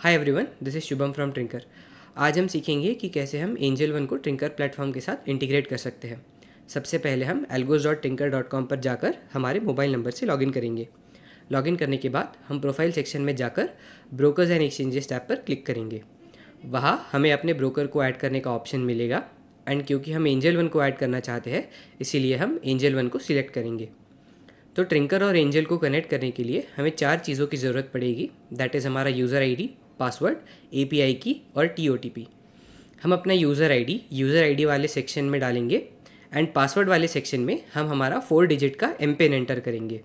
hi everyone this is Shubham from Trinkerr आज हम सीखेंगे कि कैसे हम एंजल वन को ट्रिंकर प्लेटफॉर्म के साथ इंटीग्रेट कर सकते हैं सबसे पहले हम algos dot Trinkerr dot com पर जाकर हमारे मोबाइल नंबर से लॉगिन करेंगे लॉगिन करने के बाद हम प्रोफाइल सेक्शन में जाकर ब्रोकर्स एंड एक्सचेंजेस टैब पर क्लिक करेंगे वहाँ हमें अपने ब्रोकर को ऐड करने का ऑप्शन मिलेगा एंड क्योंकि हम एंजल वन को ऐड करना चाहते हैं इसीलिए हम एंजल वन को सिलेक्ट करेंगे तो ट्रिंकर और एंजल को कनेक्ट करने के लिए हमें चार चीज़ों की ज़रूरत पड़ेगी दैट इज़ हमारा user ID, password API key और टी हम अपना यूज़र आईडी, यूज़र आईडी वाले सेक्शन में डालेंगे एंड पासवर्ड वाले सेक्शन में हम हमारा फोर डिजिट का एम पिन एंटर करेंगे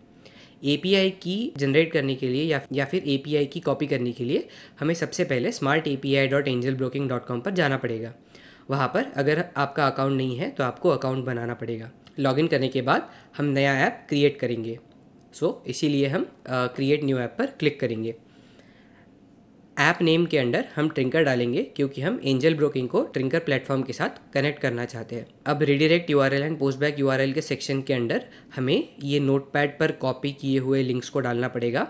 ए की जनरेट करने के लिए या या फिर ए की कॉपी करने के लिए हमें सबसे पहले smart A P I dot Angel Broking dot com पर जाना पड़ेगा वहाँ पर अगर आपका अकाउंट नहीं है तो आपको अकाउंट बनाना पड़ेगा लॉगिन करने के बाद हम नया ऐप क्रिएट करेंगे सो so, इसीलिए हम क्रिएट न्यू ऐप पर क्लिक करेंगे ऐप नेम के अंडर हम ट्रिंकर डालेंगे क्योंकि हम एंजल ब्रोकिंग को ट्रिंकर प्लेटफॉर्म के साथ कनेक्ट करना चाहते हैं अब redirect U R L and back U R L के सेक्शन के अंडर हमें ये पैड पर कॉपी किए हुए लिंक्स को डालना पड़ेगा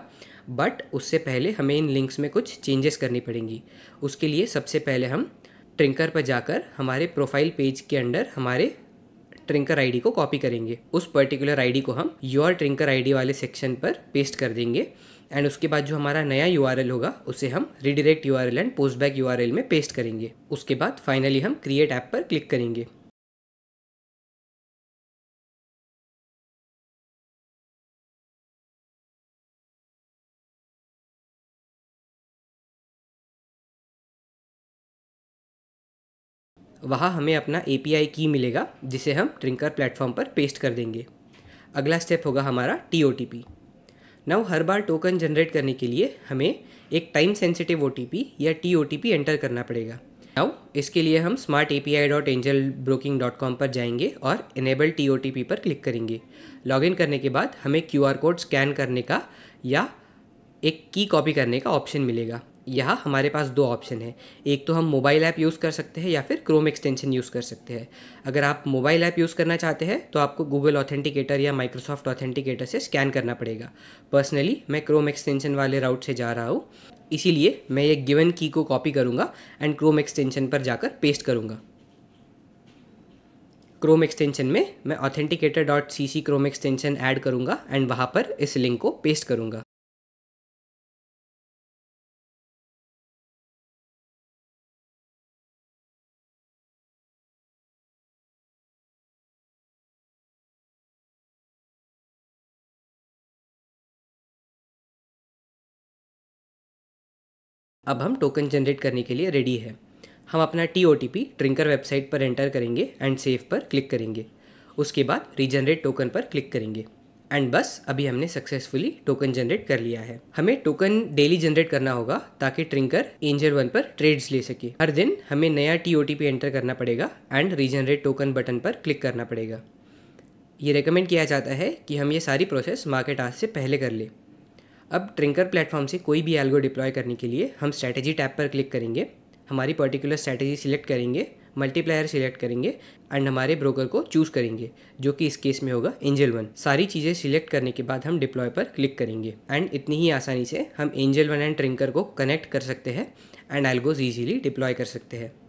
बट उससे पहले हमें इन लिंक्स में कुछ चेंजेस करनी पड़ेंगी उसके लिए सबसे पहले हम ट्रिंकर पर जाकर हमारे प्रोफाइल पेज के अंडर हमारे ट्रिंकर आईडी को कॉपी करेंगे उस पर्टिकुलर आईडी को हम योर ट्रिंकर आईडी वाले सेक्शन पर पेस्ट कर देंगे एंड उसके बाद जो हमारा नया यू होगा उसे हम redirect U and post back U में पेस्ट करेंगे उसके बाद फाइनली हम क्रिएट ऐप पर क्लिक करेंगे वहाँ हमें अपना ए की मिलेगा जिसे हम ट्रिंकर प्लेटफॉर्म पर पेस्ट कर देंगे अगला स्टेप होगा हमारा T O T P now हर बार टोकन जनरेट करने के लिए हमें एक time sensitive O T P या T O T P enter करना पड़ेगा नाउ इसके लिए हम smart A P I dot Angel Broking dot com पर जाएंगे और enable T O T P पर क्लिक करेंगे लॉगिन करने के बाद हमें क्यू आर कोड स्कैन करने का या एक की कॉपी करने का ऑप्शन मिलेगा यहाँ हमारे पास दो ऑप्शन है एक तो हम मोबाइल ऐप यूज़ कर सकते हैं या फिर क्रोम एक्सटेंशन यूज़ कर सकते हैं अगर आप मोबाइल ऐप यूज़ करना चाहते हैं तो आपको गूगल ऑथेंटिकेटर या माइक्रोसॉफ्ट ऑथेंटिकेटर से स्कैन करना पड़ेगा पर्सनली मैं क्रोम एक्सटेंशन वाले राउट से जा रहा हूँ इसीलिए मैं ये गिवन की को कॉपी करूँगा एंड क्रोम एक्सटेंशन पर जाकर पेस्ट करूँगा क्रोम एक्सटेंशन में मैं authenticator dot C C Chrome extension add करूँगा एंड वहाँ पर इस लिंक को पेस्ट करूँगा अब हम टोकन जनरेट करने के लिए रेडी है हम अपना T O T P Trinkerr website पर एंटर करेंगे एंड सेव पर क्लिक करेंगे उसके बाद रीजनरेट टोकन पर क्लिक करेंगे एंड बस अभी हमने सक्सेसफुली टोकन जनरेट कर लिया है हमें टोकन डेली जनरेट करना होगा ताकि ट्रिंकर एंजर वन पर ट्रेड्स ले सके हर दिन हमें नया T O T P enter करना पड़ेगा एंड रीजनरेट टोकन बटन पर क्लिक करना पड़ेगा ये रेकमेंड किया जाता है कि हम ये सारी प्रोसेस मार्केट आज से पहले कर लें अब ट्रिंकर प्लेटफॉर्म से कोई भी एल्गो डिप्लॉय करने के लिए हम स्ट्रैटेजी टैब पर क्लिक करेंगे हमारी पर्टिकुलर स्ट्रैटेजी सिलेक्ट करेंगे मल्टीप्लायर सिलेक्ट करेंगे एंड हमारे ब्रोकर को चूज़ करेंगे जो कि इस केस में होगा एंजल वन सारी चीज़ें सिलेक्ट करने के बाद हम डिप्लॉय पर क्लिक करेंगे एंड इतनी ही आसानी से हम एंजल वन एंड ट्रिंकर को कनेक्ट कर सकते हैं एंड एल्गोज ईजिली डिप्लॉय कर सकते हैं